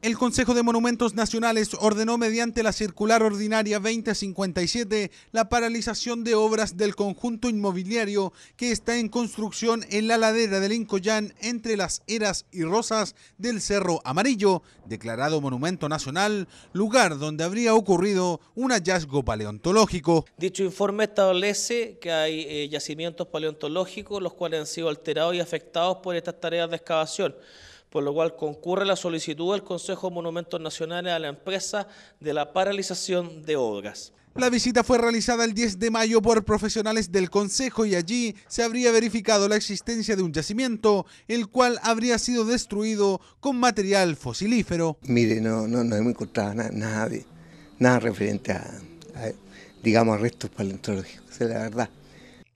El Consejo de Monumentos Nacionales ordenó mediante la circular ordinaria 2057 la paralización de obras del conjunto inmobiliario que está en construcción en la ladera del Incoyán entre las Eras y Rosas del Cerro Amarillo, declarado Monumento Nacional, lugar donde habría ocurrido un hallazgo paleontológico. Dicho informe establece que hay eh, yacimientos paleontológicos los cuales han sido alterados y afectados por estas tareas de excavación por lo cual concurre la solicitud del Consejo Monumentos Nacionales a la empresa de la paralización de obras. La visita fue realizada el 10 de mayo por profesionales del Consejo y allí se habría verificado la existencia de un yacimiento, el cual habría sido destruido con material fosilífero. Mire, no, no, no hemos encontrado nada, nada, referente a, digamos, a restos paleontológicos, es la verdad.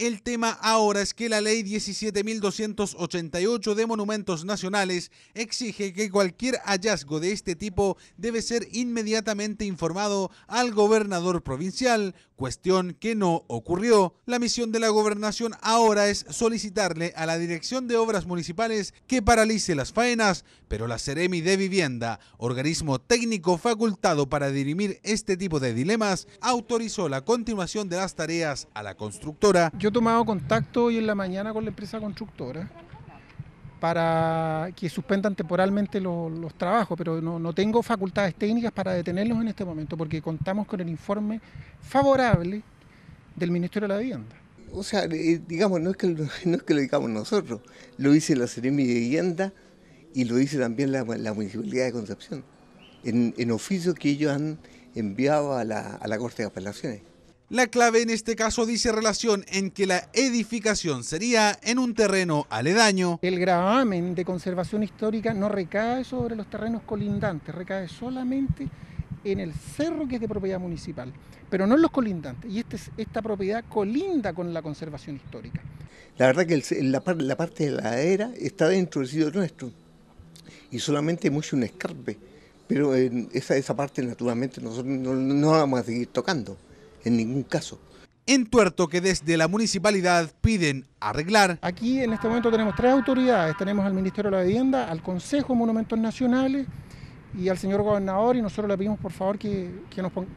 El tema ahora es que la ley 17.288 de monumentos nacionales exige que cualquier hallazgo de este tipo debe ser inmediatamente informado al gobernador provincial, cuestión que no ocurrió. La misión de la gobernación ahora es solicitarle a la Dirección de Obras Municipales que paralice las faenas, pero la Ceremi de Vivienda, organismo técnico facultado para dirimir este tipo de dilemas, autorizó la continuación de las tareas a la constructora tomado contacto hoy en la mañana con la empresa constructora para que suspendan temporalmente los, trabajos, pero no, tengo facultades técnicas para detenerlos en este momento, porque contamos con el informe favorable del Ministerio de la Vivienda. O sea, eh, digamos, no es, que, lo, que lo digamos nosotros, lo dice la Seremi de Vivienda y lo dice también la, Municipalidad de Concepción, en, en, oficio que ellos han enviado a la Corte de Apelaciones. La clave en este caso dice relación en que la edificación sería en un terreno aledaño. El gravamen de conservación histórica no recae sobre los terrenos colindantes, recae solamente en el cerro que es de propiedad municipal, pero no en los colindantes. Y este esta propiedad colinda con la conservación histórica. La verdad que la, parte de la era está dentro del sitio nuestro y solamente mucho un escarpe, pero esa, parte naturalmente nosotros no, vamos a seguir tocando en ningún caso. En tuerto que desde la municipalidad piden arreglar. Aquí en este momento tenemos tres autoridades, tenemos al Ministerio de la Vivienda, al Consejo de Monumentos Nacionales y al señor gobernador y nosotros le pedimos por favor que,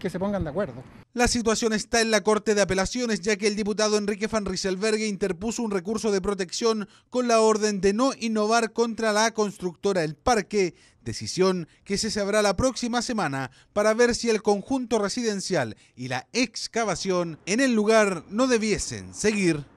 se pongan de acuerdo. La situación está en la Corte de Apelaciones ya que el diputado Enrique Van Rieselbergue interpuso un recurso de protección con la orden de no innovar contra la constructora El Parque, decisión que se sabrá la próxima semana para ver si el conjunto residencial y la excavación en el lugar no debiesen seguir.